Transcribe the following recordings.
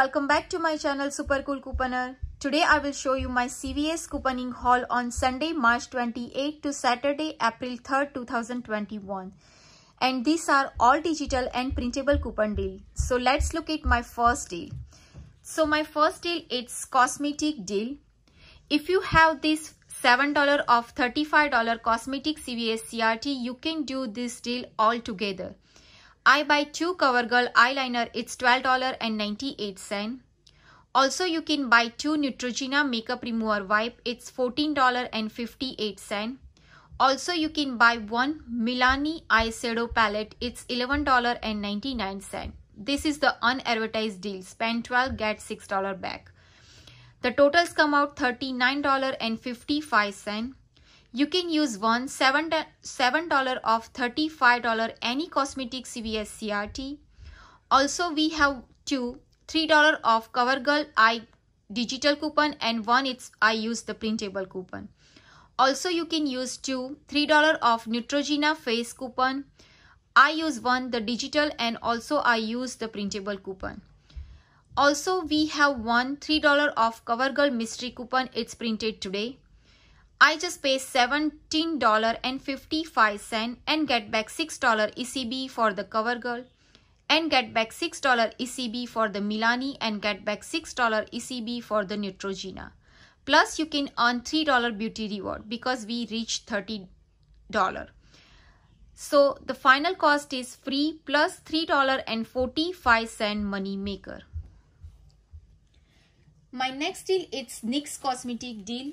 welcome back to my channel Super Cool Couponer. Today I will show you my CVS couponing haul on Sunday March 28 to Saturday April 3, 2021. And these are all digital and printable coupon deal. So let's look at my first deal. So my first deal it's cosmetic deal. If you have this $7 of $35 cosmetic CVS CRT you can do this deal all together. I buy two CoverGirl eyeliner. It's $12.98. Also, you can buy two Neutrogena makeup remover wipe. It's $14.58. Also, you can buy one Milani eyeshadow palette. It's $11.99. This is the unadvertised deal. Spend 12, get $6 back. The totals come out $39.55. You can use one $7, dollars of $35 any cosmetic CVS CRT. Also, we have two $3 of CoverGirl I digital coupon and one it's I use the printable coupon. Also, you can use two $3 of Neutrogena face coupon. I use one the digital and also I use the printable coupon. Also, we have one $3 of CoverGirl mystery coupon. It's printed today. I just pay $17.55 and get back $6 ECB for the cover girl and get back $6 ECB for the Milani and get back $6 ECB for the Neutrogena. Plus you can earn $3 beauty reward because we reached $30. So the final cost is free plus $3.45 money maker. My next deal is NYX Cosmetic deal.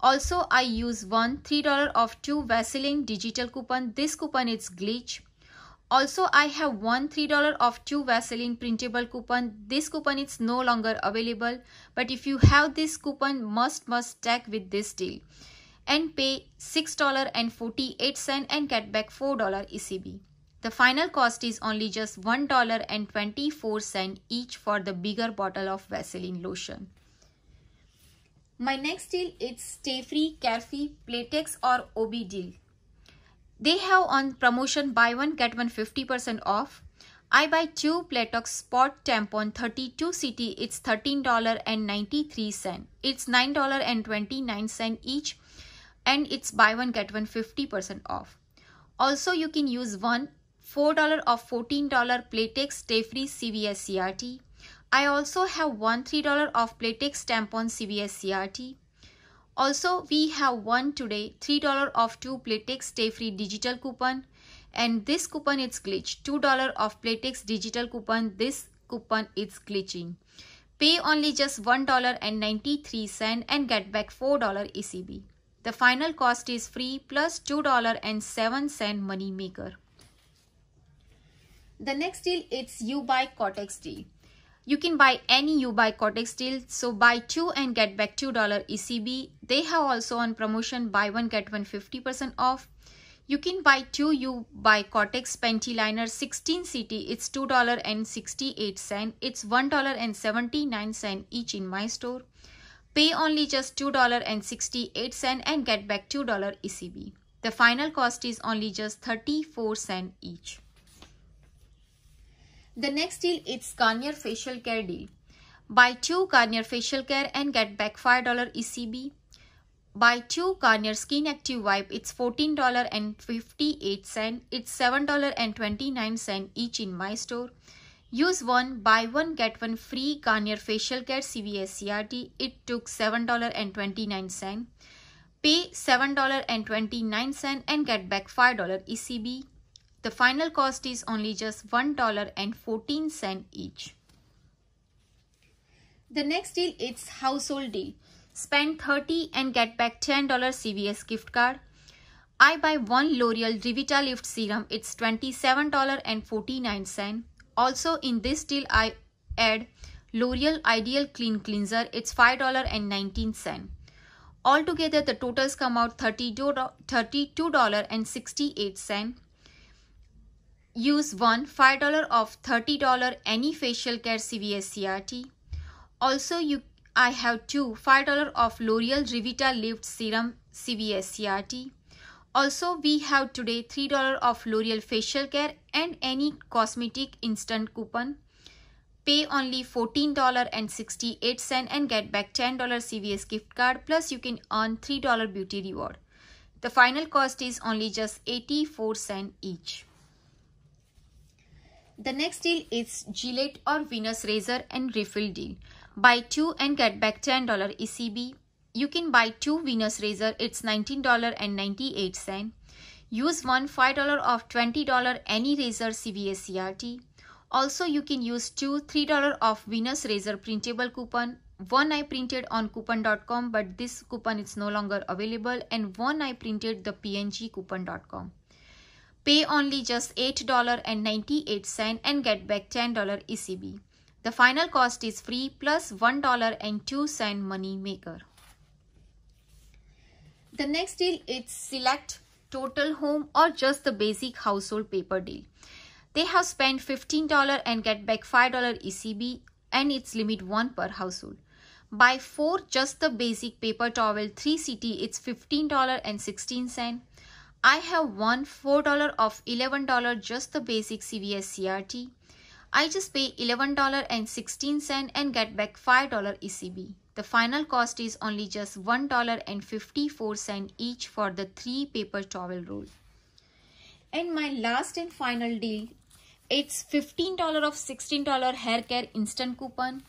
Also, I use one $3 of two Vaseline digital coupon. This coupon is glitch. Also, I have one $3 of two Vaseline printable coupon. This coupon is no longer available. But if you have this coupon, must must tag with this deal and pay $6.48 and get back $4 ECB. The final cost is only just $1.24 each for the bigger bottle of Vaseline lotion. My next deal is Stay Free, Carefree, Playtex or OB deal. They have on promotion buy one get one 50% off. I buy two Playtex Spot Tampon 32 CT. It's $13.93. It's $9.29 each and it's buy one get one 50% off. Also you can use one $4 or $14 Playtex Stay Free CVS CRT I also have one $3 off Playtex stamp on CVS CRT. Also, we have one today $3 off two Playtex Stay Free digital coupon and this coupon is glitched. $2 off Playtex digital coupon. This coupon is glitching. Pay only just $1.93 and get back $4 ECB. The final cost is free plus $2.07 money maker. The next deal is you buy Cortex deal. You can buy any Ubuy Cortex deal. So buy two and get back $2 ECB. They have also on promotion buy one get one, fifty percent off. You can buy two Ubuy Cortex Panty Liner 16 CT. It's $2.68. It's $1.79 each in my store. Pay only just $2.68 and get back $2 ECB. The final cost is only just 34 cents each. The next deal is Garnier Facial Care deal. Buy 2 Garnier Facial Care and get back $5 ECB. Buy 2 Garnier Skin Active Wipe. It's $14.58. It's $7.29 each in my store. Use one, buy one, get one free Garnier Facial Care CVS CRT. It took $7.29. Pay $7.29 and get back $5 ECB. The final cost is only just $1.14 each. The next deal is household deal. Spend 30 and get back $10 CVS gift card. I buy one L'Oreal Rivita Lift Serum. It's $27.49. Also in this deal I add L'Oreal Ideal Clean Cleanser. It's $5.19. Altogether the totals come out $32.68. Use one $5 of $30 any facial care CVS CRT. Also, you I have two $5 of L'Oreal Revita Lift Serum CVS CRT. Also, we have today $3 of L'Oreal Facial Care and any cosmetic instant coupon. Pay only $14.68 and get back $10 CVS gift card plus you can earn $3 beauty reward. The final cost is only just 84 cents each. The next deal is Gillette or Venus Razor and Refill deal. Buy 2 and get back $10 ECB. You can buy 2 Venus Razor, it's $19.98. Use one $5 of $20 any razor CVS CRT. Also, you can use two $3 of Venus Razor printable coupon. One I printed on coupon.com but this coupon is no longer available and one I printed the png coupon.com. Pay only just $8.98 and get back $10 ECB. The final cost is free plus $1.02 money maker. The next deal is select total home or just the basic household paper deal. They have spent $15 and get back $5 ECB and its limit 1 per household. Buy 4 just the basic paper towel 3 CT it's $15.16. I have won $4 of $11 just the basic CVS CRT. I just pay $11.16 and get back $5 ECB. The final cost is only just $1.54 each for the three paper towel roll. And my last and final deal, it's $15 of $16 hair care instant coupon.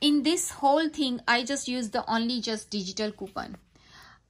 In this whole thing, I just use the only just digital coupon.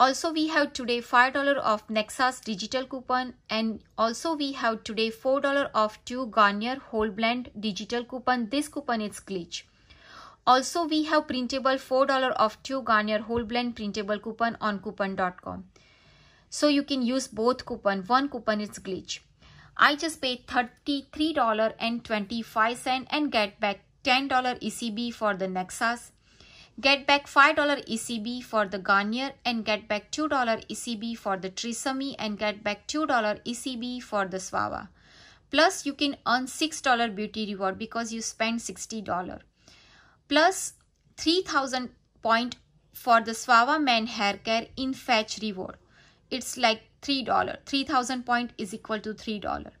Also, we have today $5 of Nexus digital coupon and also we have today $4 of 2 Garnier Whole Blend digital coupon. This coupon is glitch. Also, we have printable $4 of 2 Garnier Whole Blend printable coupon on coupon.com. So you can use both coupon. One coupon is glitch. I just paid $33.25 and get back $10 ECB for the Nexus Get back $5 ECB for the Garnier and get back $2 ECB for the trisomy and get back $2 ECB for the Swava. Plus you can earn $6 beauty reward because you spend $60. Plus 3000 point for the Swava Men Hair Care in fetch reward. It's like $3. 3000 point is equal to $3.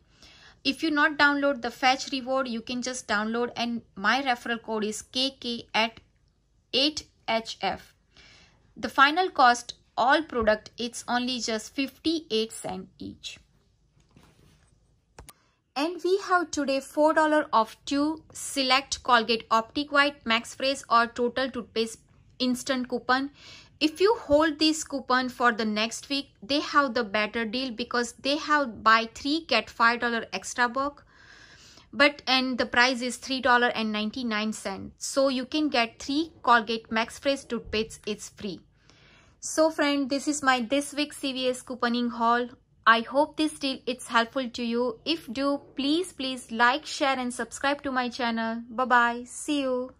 If you not download the fetch reward, you can just download and my referral code is KK at 8HF. The final cost all product it's only just 58 cent each. And we have today $4 of two select Colgate Optic White Max Fresh or Total Toothpaste instant coupon. If you hold this coupon for the next week, they have the better deal because they have buy 3 get $5 extra box but and the price is $3.99 so you can get three colgate max fresh toothpicks. it's free so friend this is my this week cvs couponing haul i hope this deal it's helpful to you if do please please like share and subscribe to my channel bye bye see you